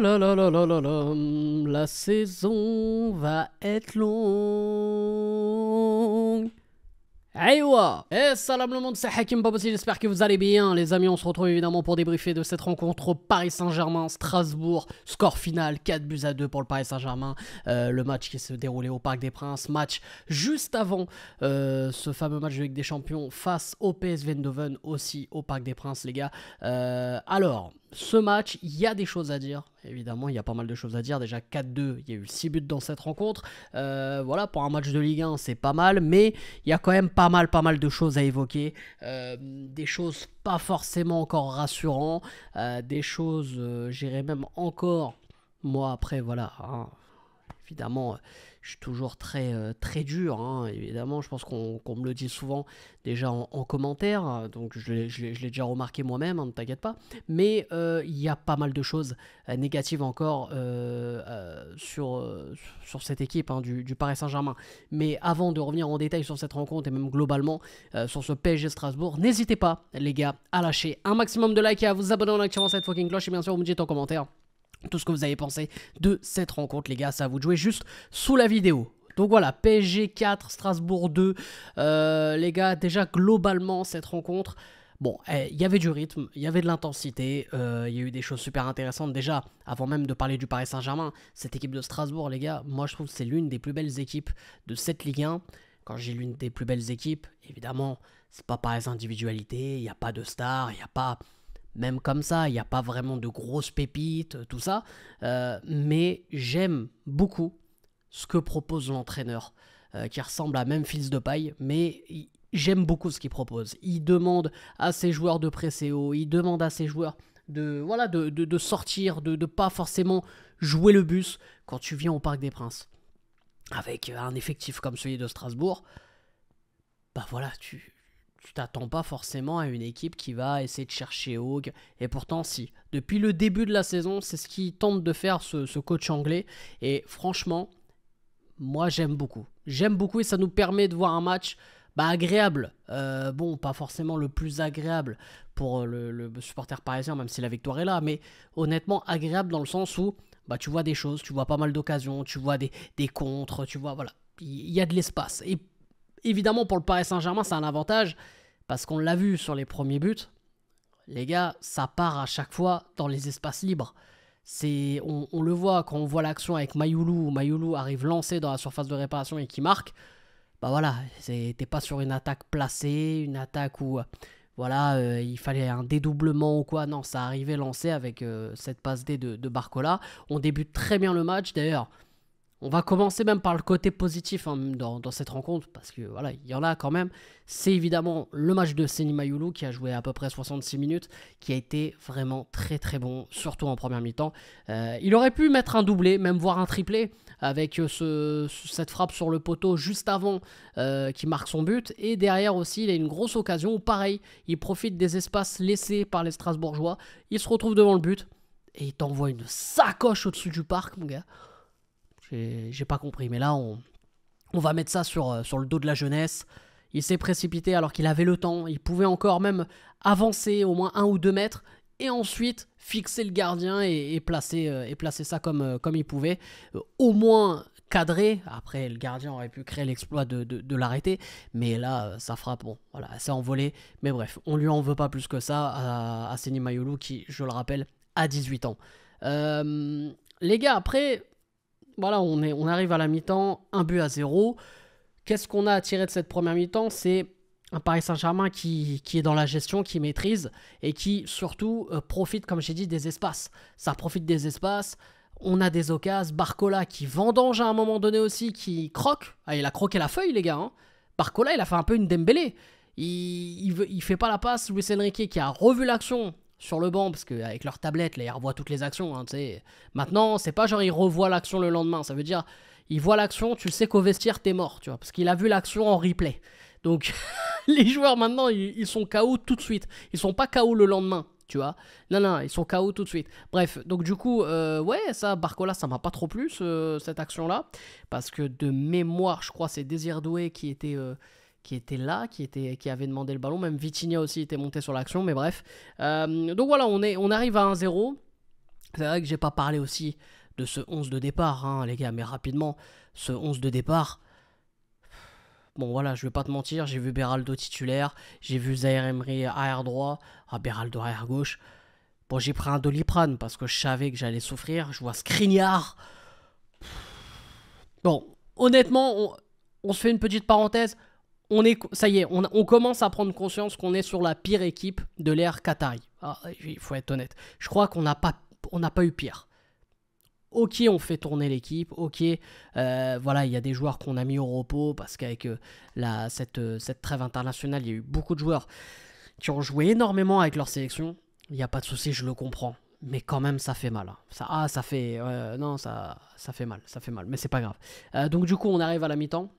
La saison va être longue. Aïwa Et eh, salam le monde, c'est Hakim Babossi, j'espère que vous allez bien les amis, on se retrouve évidemment pour débriefer de cette rencontre Paris Saint-Germain, Strasbourg, score final 4 buts à 2 pour le Paris Saint-Germain, euh, le match qui se déroulait au Parc des Princes, match juste avant euh, ce fameux match de Ligue des Champions face au PSV Eindhoven aussi au Parc des Princes les gars. Euh, alors, ce match, il y a des choses à dire. Évidemment, il y a pas mal de choses à dire. Déjà 4-2, il y a eu 6 buts dans cette rencontre. voilà, pour un match de Ligue 1, c'est pas mal, mais il y a quand même pas pas mal, pas mal de choses à évoquer. Euh, des choses pas forcément encore rassurantes. Euh, des choses, euh, j'irai même encore, moi après, voilà. Hein, évidemment je suis toujours très, euh, très dur, hein. évidemment, je pense qu'on me le dit souvent déjà en, commentaire, donc je, l'ai déjà remarqué moi-même, hein, ne t'inquiète pas, mais euh, il y a pas mal de choses euh, négatives encore sur, sur cette équipe hein, du, du, Paris Saint-Germain. Mais avant de revenir en détail sur cette rencontre et même globalement sur ce PSG Strasbourg, n'hésitez pas les gars à lâcher un maximum de likes et à vous abonner en activant cette fucking cloche et bien sûr vous me dites en commentaire tout ce que vous avez pensé de cette rencontre, les gars. Ça vous de jouer juste sous la vidéo. Donc voilà, PSG 4, Strasbourg 2. Euh, les gars, déjà globalement, cette rencontre, bon, eh, il y avait du rythme, il y avait de l'intensité, euh, il y a eu des choses super intéressantes. Déjà, avant même de parler du Paris Saint-Germain, cette équipe de Strasbourg, les gars, moi je trouve que c'est l'une des plus belles équipes de cette Ligue 1. Quand j'ai l'une des plus belles équipes, évidemment, c'est pas par les individualités, il n'y a pas de stars, il n'y a pas même comme ça, il n'y a pas vraiment de grosses pépites, tout ça. Euh, mais j'aime beaucoup ce que propose l'entraîneur, euh, qui ressemble à même fils de paille, mais j'aime beaucoup ce qu'il propose. Il demande à ses joueurs de presser haut, il demande à ses joueurs de, voilà, de, de sortir, de ne pas forcément jouer le bus quand tu viens au Parc des Princes. Avec un effectif comme celui de Strasbourg, bah voilà, tu, tu t'attends pas forcément à une équipe qui va essayer de chercher Haug. Et pourtant, si. Depuis le début de la saison, c'est ce qu'il tente de faire ce, coach anglais. Et franchement, moi j'aime beaucoup. J'aime beaucoup et ça nous permet de voir un match bah, agréable. Euh, bon, pas forcément le plus agréable pour le, supporter parisien, même si la victoire est là, mais honnêtement agréable dans le sens où bah, tu vois des choses, tu vois pas mal d'occasions, tu vois des, contres, tu vois, voilà, il y, y a de l'espace. Et évidemment, pour le Paris Saint-Germain, c'est un avantage parce qu'on l'a vu sur les premiers buts. Les gars, ça part à chaque fois dans les espaces libres. C'est, on, le voit quand on voit l'action avec Mayoulou, où Mayoulou arrive lancé dans la surface de réparation et qui marque. Bah voilà, c'était pas sur une attaque placée, une attaque où voilà, euh, il fallait un dédoublement ou quoi. Non, ça arrivait lancé avec euh, cette passe D de, Barcola. On débute très bien le match. D'ailleurs, on va commencer même par le côté positif hein, dans, cette rencontre, parce que voilà, il y en a quand même. C'est évidemment le match de Mayoulou qui a joué à peu près 66 minutes, qui a été vraiment très très bon, surtout en première mi-temps. Euh, il aurait pu mettre un doublé, même voire un triplé, avec euh, cette frappe sur le poteau juste avant euh, qui marque son but. Et derrière aussi, il a une grosse occasion où pareil, il profite des espaces laissés par les Strasbourgeois. Il se retrouve devant le but et il t'envoie une sacoche au-dessus du parc, mon gars. J'ai pas compris. Mais là, on, on va mettre ça sur, euh, sur le dos de la jeunesse. Il s'est précipité alors qu'il avait le temps. Il pouvait encore même avancer au moins un ou deux mètres et ensuite fixer le gardien et, placer, euh, et placer ça comme, euh, comme il pouvait. au moins cadré. Après, le gardien aurait pu créer l'exploit de, l'arrêter. Mais là, ça frappe. Bon, voilà, c'est envolé. Mais bref, on lui en veut pas plus que ça à, à Seni qui, je le rappelle, a 18 ans. les gars, après, voilà, on, on arrive à la mi-temps, un but à zéro. Qu'est-ce qu'on a à tirer de cette première mi-temps C'est un Paris Saint-Germain qui, est dans la gestion, qui maîtrise et qui surtout euh, profite, comme j'ai dit, des espaces. Ça profite des espaces. On a des occasions. Barcola qui vendange à un moment donné aussi, qui croque. Ah, il a croqué la feuille, les gars. Hein. Barcola, il a fait un peu une Dembélé. Il, ne il fait pas la passe. Luis Enrique qui a revu l'action sur le banc, parce qu'avec leur tablette, là, ils revoient toutes les actions. Hein, Maintenant, c'est pas genre ils revoient l'action le lendemain. Ça veut dire, ils voient l'action, tu sais qu'au vestiaire, t'es mort, tu vois, parce qu'il a vu l'action en replay. Donc, les joueurs maintenant, ils, sont KO tout de suite. Ils sont pas KO le lendemain, tu vois. Non, non, ils sont KO tout de suite. Bref, donc du coup, euh, ouais, ça, Barcola, ça m'a pas trop plu, cette action-là, parce que de mémoire, je crois, c'est Désir Doué qui était. Euh, qui était là, qui, était, qui avait demandé le ballon. Même Vitinha aussi était monté sur l'action, mais bref. Euh, donc voilà, on, est, on arrive à 1-0. C'est vrai que j'ai pas parlé aussi de ce 11 de départ, hein, les gars, mais rapidement, ce 11 de départ. Bon voilà, je vais pas te mentir, j'ai vu Beraldo titulaire, j'ai vu Zaire Emery arrière droit, ah, Beraldo arrière gauche. Bon, j'ai pris un doliprane parce que je savais que j'allais souffrir. Je vois scrignard Bon, honnêtement, on se fait une petite parenthèse on est, ça y est, on, commence à prendre conscience qu'on est sur la pire équipe de l'ère Qatari. Ah, il faut être honnête. Je crois qu'on n'a pas, pas eu pire. Ok, on fait tourner l'équipe. Ok, euh, voilà, il y a des joueurs qu'on a mis au repos parce qu'avec euh, cette, euh, cette trêve internationale, il y a eu beaucoup de joueurs qui ont joué énormément avec leur sélection. Il n'y a pas de souci, je le comprends mais quand même ça fait mal. Hein. Ça, ah, ça fait non, ça, ça fait mal, ça fait mal, mais c'est pas grave. donc du coup, on arrive à la mi-temps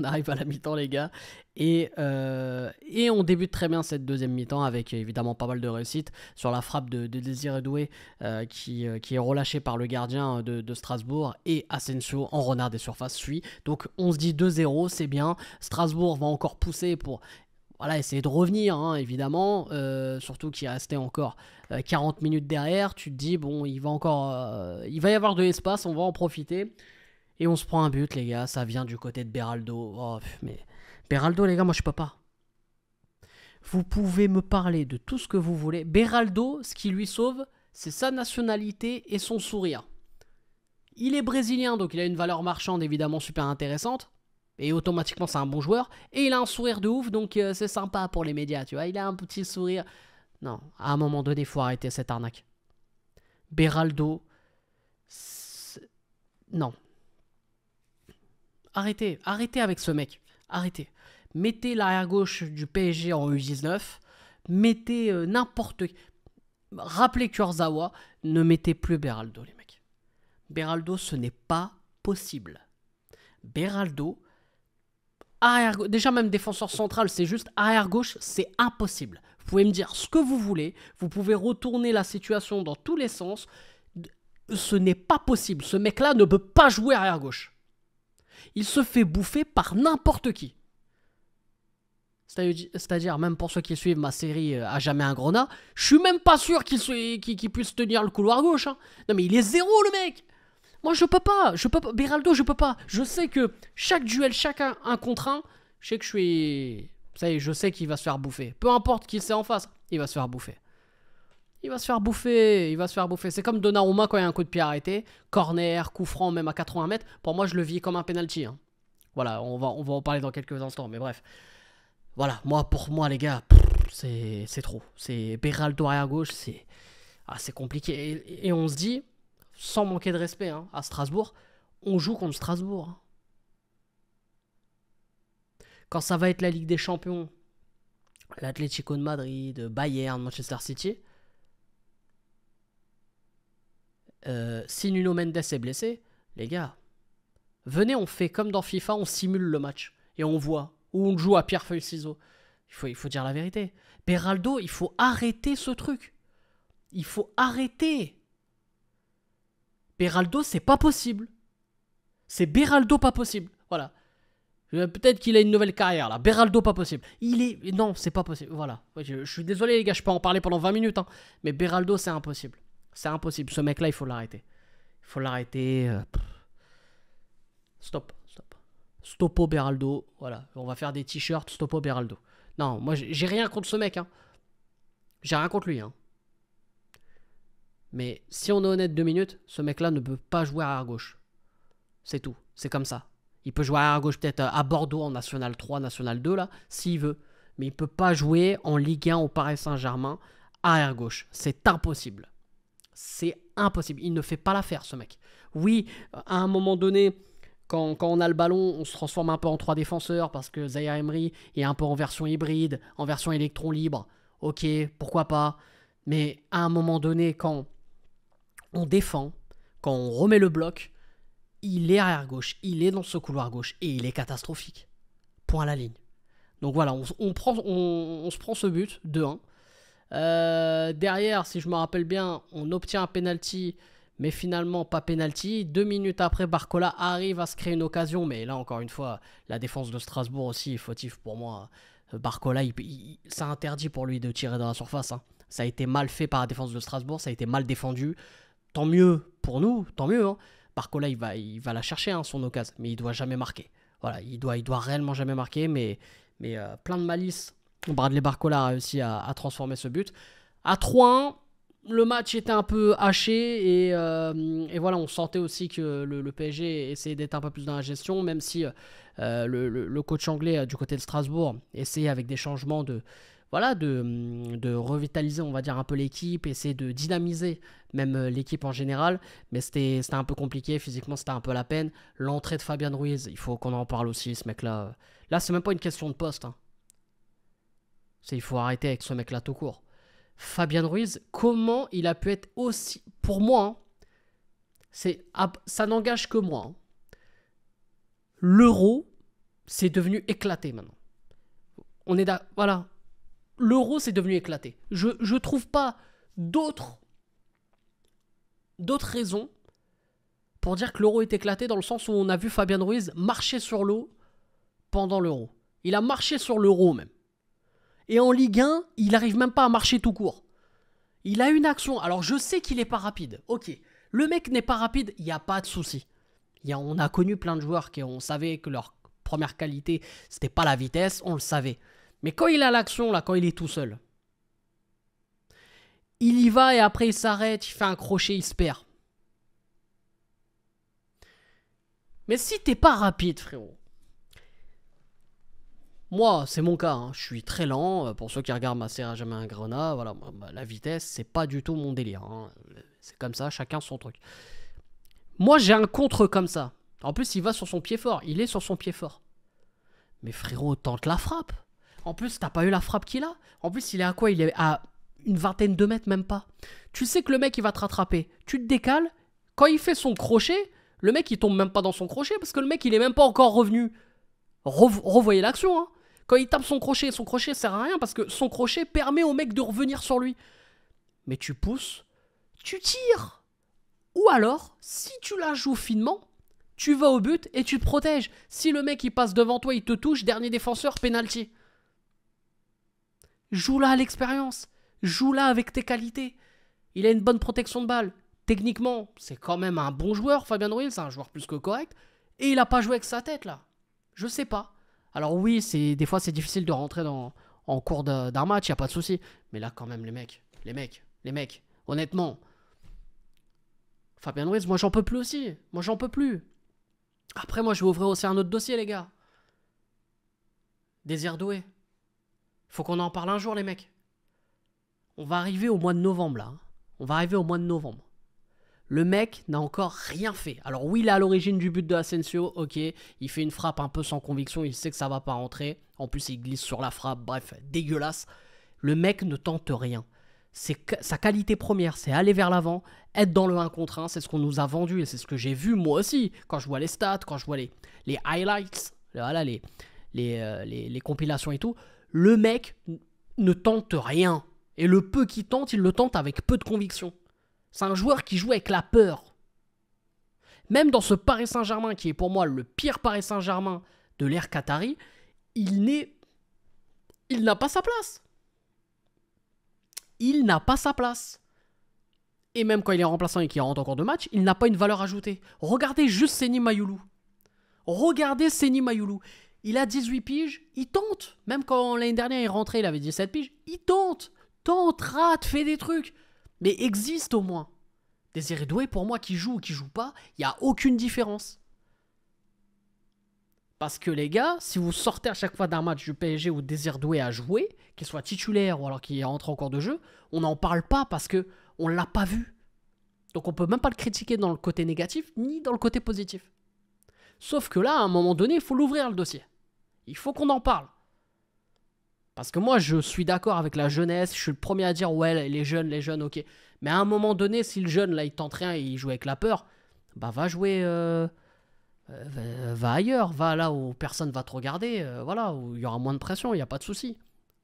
on arrive à la mi-temps, les gars. Et, euh, et on débute très bien cette deuxième mi-temps avec évidemment pas mal de réussite sur la frappe de, de Désiré Doué euh, euh, qui, est relâché par le gardien de, Strasbourg et Asensio en renard des surfaces suit. Donc on se dit 2-0, c'est bien. Strasbourg va encore pousser pour voilà, essayer de revenir, hein, évidemment, surtout qu'il restait encore 40 minutes derrière, tu te dis, bon, il va encore, il va y avoir de l'espace, on va en profiter. Et on se prend un but, les gars. Ça vient du côté de Beraldo. Oh, mais Beraldo, les gars, moi, je peux pas. Vous pouvez me parler de tout ce que vous voulez. Beraldo, ce qui lui sauve, c'est sa nationalité et son sourire. Il est brésilien, donc il a une valeur marchande évidemment super intéressante. Et automatiquement, c'est un bon joueur. Et il a un sourire de ouf, donc euh, c'est sympa pour les médias, tu vois. Il a un petit sourire. Non, à un moment donné, il faut arrêter cette arnaque. Beraldo. Non, Arrêtez, arrêtez avec ce mec. Arrêtez. Mettez l'arrière gauche du PSG en U19. Mettez euh, n'importe. Rappelez Kurzawa. Ne mettez plus Beraldo, les mecs. Beraldo, ce n'est pas possible. Beraldo, arrière gauche, déjà même défenseur central, c'est juste arrière gauche, c'est impossible. Vous pouvez me dire ce que vous voulez, vous pouvez retourner la situation dans tous les sens. Ce n'est pas possible. Ce mec-là ne peut pas jouer arrière gauche il se fait bouffer par n'importe qui. C'est-à-dire, même pour ceux qui suivent ma série euh, à jamais un grenat, je suis même pas sûr qu'il puisse tenir le couloir gauche. Hein. Non mais il est zéro le mec Moi je peux pas, je peux pas, Beraldo je peux pas. Je sais que chaque duel, chacun un contre un, je sais que je suis... Ça y est, je sais qu'il va se faire bouffer. Peu importe qui c'est en face, il va se faire bouffer il va se faire bouffer, il va se faire bouffer. C'est comme Donnarumma quand il y a un coup de pied arrêté, corner, coup franc même à 80 mètres. Pour moi, je le vis comme un penalty. Hein. Voilà, on va, on va en parler dans quelques instants, mais bref. Voilà, moi pour moi les gars, c'est trop. C'est Beraldo arrière gauche, c'est ah, compliqué. Et, on se dit, sans manquer de respect hein, à Strasbourg, on joue contre Strasbourg. Hein. Quand ça va être la Ligue des Champions, l'Atlético de Madrid, Bayern, Manchester City, Euh, si Nuno Mendes est blessé, les gars, venez, on fait comme dans FIFA, on simule le match et on voit. Ou on joue à pierre feuille ciseaux. Il faut, il faut dire la vérité. Beraldo il faut arrêter ce truc. Il faut arrêter. Beraldo c'est pas possible. C'est Beraldo pas possible. Voilà. Euh, peut-être qu'il a une nouvelle carrière là. Beraldo pas possible. Il est. Non, c'est pas possible. Voilà. Je, suis désolé les gars, je peux en parler pendant 20 minutes. Hein. Mais Beraldo, c'est impossible. C'est impossible. Ce mec-là, il faut l'arrêter. Il faut l'arrêter. Euh, stop, stop. Stoppo Beraldo. Voilà. On va faire des t-shirts Stoppo Beraldo. Non, moi, j'ai rien contre ce mec. Hein. J'ai rien contre lui. Hein. Mais si on est honnête deux minutes, ce mec-là ne peut pas jouer à gauche. C'est tout. C'est comme ça. Il peut jouer à gauche peut-être euh, à Bordeaux en National 3, National 2, là, s'il veut. Mais il peut pas jouer en Ligue 1 au Paris Saint-Germain à gauche. C'est impossible. C'est impossible. Il ne fait pas l'affaire, ce mec. Oui, euh, à un moment donné, quand, on a le ballon, on se transforme un peu en trois défenseurs parce que Zaya Emery est un peu en version hybride, en version électron libre. Ok, pourquoi pas. Mais à un moment donné, quand on défend, quand on remet le bloc, il est arrière gauche, il est dans ce couloir gauche et il est catastrophique. Point à la ligne. Donc voilà, on, prend, on se prend ce but 2-1. Euh, derrière, si je me rappelle bien, on obtient un penalty, mais finalement pas penalty. Deux minutes après, Barcola arrive à se créer une occasion, mais là encore une fois, la défense de Strasbourg aussi est pour moi. Barcola, ça interdit pour lui de tirer dans la surface. Hein. Ça a été mal fait par la défense de Strasbourg, ça a été mal défendu. Tant mieux pour nous, tant mieux. Hein. Barcola, il va, il va la chercher, hein, son occasion, mais il doit jamais marquer. Voilà, il doit, il doit réellement jamais marquer, mais, mais euh, plein de malice Bradley Barcola a réussi à, transformer ce but. À 3-1, le match était un peu haché et, euh, voilà, on sentait aussi que le, PSG essayait d'être un peu plus dans la gestion, même si euh, le, coach anglais euh, du côté de Strasbourg essayait avec des changements de, voilà, de, revitaliser, on va dire, un peu l'équipe, essayer de dynamiser même l'équipe en général. Mais c'était un peu compliqué, physiquement, c'était un peu la peine. L'entrée de Fabian Ruiz, il faut qu'on en parle aussi, ce mec-là. Là, c'est même pas une question de poste. Hein. Il faut arrêter avec ce mec-là tout court. Fabien Ruiz, comment il a pu être aussi. Pour moi, hein, c'est ah, ça n'engage que moi. Hein. L'euro, c'est devenu éclaté maintenant. On est Voilà. L'euro, c'est devenu éclaté. Je ne trouve pas d'autres d'autres raisons pour dire que l'euro est éclaté dans le sens où on a vu Fabien Ruiz marcher sur l'eau pendant l'euro. Il a marché sur l'euro même. Et en Ligue 1, il n'arrive même pas à marcher tout court. Il a une action. Alors je sais qu'il n'est pas rapide. Ok. Le mec n'est pas rapide, il n'y a pas de souci. on a connu plein de joueurs qui on savait que leur première qualité, c'était pas la vitesse, on le savait. Mais quand il a l'action, là, quand il est tout seul, il y va et après il s'arrête, il fait un crochet, il se perd. Mais si t'es pas rapide, frérot, moi, c'est mon cas, hein. je suis très lent. Euh, pour ceux qui regardent ma série à jamais un grenat, voilà, bah, la vitesse, c'est pas du tout mon délire. Hein. C'est comme ça, chacun son truc. Moi, j'ai un contre comme ça. En plus, il va sur son pied fort. Il est sur son pied fort. Mais frérot, tente la frappe. En plus, t'as pas eu la frappe qu'il a. En plus, il est à quoi Il est à une vingtaine de mètres, même pas. Tu sais que le mec, il va te rattraper. Tu te décales. Quand il fait son crochet, le mec, il tombe même pas dans son crochet parce que le mec, il est même pas encore revenu. revoyez l'action. Hein. Quand il tape son crochet, son crochet sert à rien parce que son crochet permet au mec de revenir sur lui. Mais tu pousses, tu tires. Ou alors, si tu la joues finement, tu vas au but et tu te protèges. Si le mec il passe devant toi, il te touche, dernier défenseur, penalty. Joue-la à l'expérience. Joue-la avec tes qualités. Il a une bonne protection de balle. Techniquement, c'est quand même un bon joueur, Fabien Ruiz, c'est un joueur plus que correct. Et il n'a pas joué avec sa tête là. Je sais pas. Alors oui, c'est des fois c'est difficile de rentrer dans, en cours d'un match, il a pas de souci. Mais là quand même les mecs, les mecs, les mecs, honnêtement. Fabien Ruiz, moi j'en peux plus aussi. Moi j'en peux plus. Après moi je vais ouvrir aussi un autre dossier les gars. Désir doué. Faut qu'on en parle un jour les mecs. On va arriver au mois de novembre là. Hein. On va arriver au mois de novembre le mec n'a encore rien fait. Alors oui, il est à l'origine du but de Asensio, ok, il fait une frappe un peu sans conviction, il sait que ça va pas rentrer. En plus, il glisse sur la frappe, bref, dégueulasse. Le mec ne tente rien. C'est sa qualité première, c'est aller vers l'avant, être dans le 1 contre 1, c'est ce qu'on nous a vendu et c'est ce que j'ai vu moi aussi quand je vois les stats, quand je vois les, highlights, euh, les, les compilations et tout. Le mec ne tente rien. Et le peu qu'il tente, il le tente avec peu de conviction. C'est un joueur qui joue avec la peur. Même dans ce Paris Saint-Germain, qui est pour moi le pire Paris Saint-Germain de l'ère Qatari, il n'est. Il n'a pas sa place. Il n'a pas sa place. Et même quand il est remplaçant et qu'il rentre encore de match, il n'a pas une valeur ajoutée. Regardez juste Seni Mayoulou. Regardez Seni Mayoulou. Il a 18 piges, il tente. Même quand l'année dernière il rentrait, il avait 17 piges, il tente. Tente, rate, fait des trucs mais existe au moins. Désiré Doué, pour moi, qui joue ou qui joue pas, il n'y a aucune différence. Parce que les gars, si vous sortez à chaque fois d'un match du PSG où Désiré Doué a joué, qu'il soit titulaire ou alors qu'il rentre en cours de jeu, on n'en parle pas parce que on l'a pas vu. Donc on peut même pas le critiquer dans le côté négatif ni dans le côté positif. Sauf que là, à un moment donné, il faut l'ouvrir le dossier. Il faut qu'on en parle. Parce que moi, je suis d'accord avec la jeunesse, je suis le premier à dire, ouais, les jeunes, les jeunes, ok. Mais à un moment donné, si le jeune, là, il tente rien et il joue avec la peur, bah va jouer... Euh, euh, va ailleurs, va là où personne va te regarder, euh, voilà, où il y aura moins de pression, il n'y a pas de souci.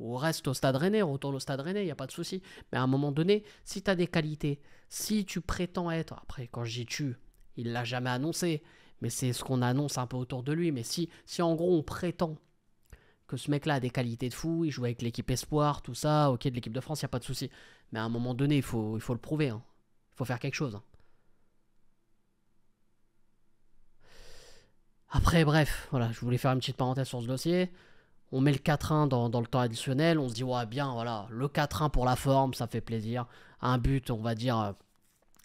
Ou reste au stade rennais, retourne au stade rennais, il n'y a pas de souci. Mais à un moment donné, si tu as des qualités, si tu prétends être, après quand j'y tue, il l'a jamais annoncé, mais c'est ce qu'on annonce un peu autour de lui, mais si, si en gros on prétend que ce mec-là a des qualités de fou, il joue avec l'équipe espoir, tout ça, ok, de l'équipe de France, il n'y a pas de souci. Mais à un moment donné, il faut, il faut le prouver. Hein. Il faut faire quelque chose. Hein. Après, bref, voilà, je voulais faire une petite parenthèse sur ce dossier. On met le 4-1 dans, le temps additionnel, on se dit, ouais, bien, voilà, le 4-1 pour la forme, ça fait plaisir. Un but, on va dire, euh,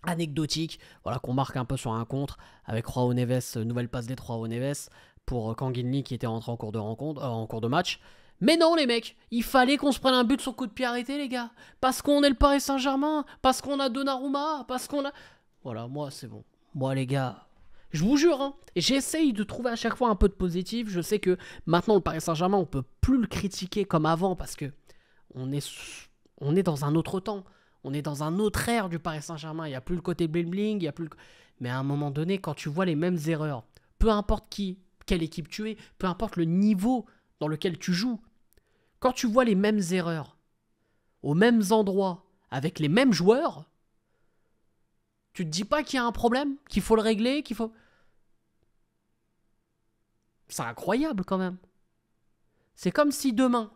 anecdotique, voilà, qu'on marque un peu sur un contre, avec Roy Neves, euh, nouvelle passe des Trois Neves pour euh, Kangin qui était rentré en cours de rencontre, euh, en cours de match. Mais non, les mecs, il fallait qu'on se prenne un but sur coup de pied arrêté, les gars. Parce qu'on est le Paris Saint-Germain, parce qu'on a Donnarumma, parce qu'on a. Voilà, moi, c'est bon. Moi, les gars, je vous jure, hein, j'essaye de trouver à chaque fois un peu de positif. Je sais que maintenant, le Paris Saint-Germain, on peut plus le critiquer comme avant parce que on est, on est dans un autre temps. On est dans un autre ère du Paris Saint-Germain. Il n'y a plus le côté bling-bling, il y a plus Mais à un moment donné, quand tu vois les mêmes erreurs, peu importe qui, quelle équipe tu es, peu importe le niveau dans lequel tu joues, quand tu vois les mêmes erreurs, aux mêmes endroits, avec les mêmes joueurs, tu te dis pas qu'il y a un problème, qu'il faut le régler, qu'il faut. C'est incroyable quand même. C'est comme si demain,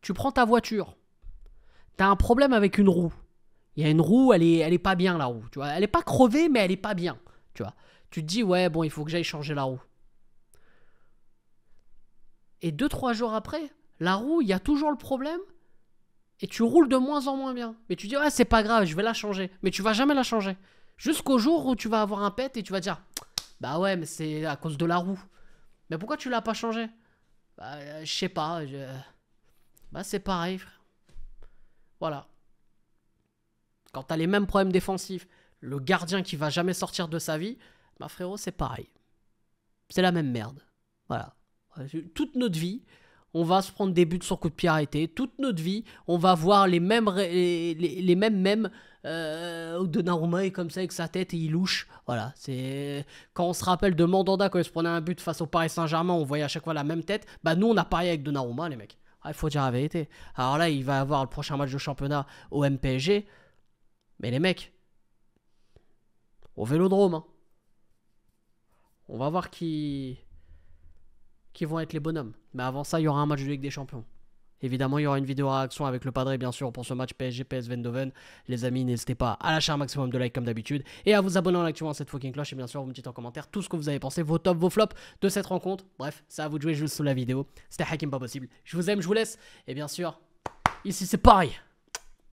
tu prends ta voiture, t'as un problème avec une roue. Il y a une roue, elle est, elle est pas bien la roue, tu vois. Elle est pas crevée, mais elle est pas bien, tu vois tu te dis, ouais, bon, il faut que j'aille changer la roue. Et deux, trois jours après, la roue, il y a toujours le problème. Et tu roules de moins en moins bien. Mais tu dis, ouais, c'est pas grave, je vais la changer. Mais tu vas jamais la changer. Jusqu'au jour où tu vas avoir un pet et tu vas dire, bah ouais, mais c'est à cause de la roue. Mais pourquoi tu l'as pas changée ?»« Bah, euh, je sais pas. Bah, c'est pareil, frère. Voilà. Quand t'as les mêmes problèmes défensifs, le gardien qui va jamais sortir de sa vie, bah, frérot, c'est pareil. C'est la même merde. Voilà. Toute notre vie, on va se prendre des buts sur coup de pied arrêté. Toute notre vie, on va voir les mêmes les, mêmes Donnarumma euh, comme ça avec sa tête et il louche. Voilà, c'est quand on se rappelle de Mandanda quand il se prenait un but face au Paris Saint-Germain, on voyait à chaque fois la même tête. Bah nous, on a parié avec Donnarumma, les mecs. Ah, il faut dire la vérité. Alors là, il va avoir le prochain match de championnat au MPG. Mais les mecs, au Vélodrome. Hein. On va voir qui, qui vont être les bonhommes. Mais avant ça, il y aura un match de Ligue des Champions. Évidemment, il y aura une vidéo réaction avec le Padre, bien sûr, pour ce match PSG PS Vendoven. Les amis, n'hésitez pas à lâcher un maximum de likes comme d'habitude et à vous abonner en à cette fucking cloche. Et bien sûr, vous me dites en commentaire tout ce que vous avez pensé, vos tops, vos flops de cette rencontre. Bref, ça à vous de jouer juste sous la vidéo. C'était hacking pas possible. Je vous aime, je vous laisse. Et bien sûr, ici c'est pareil.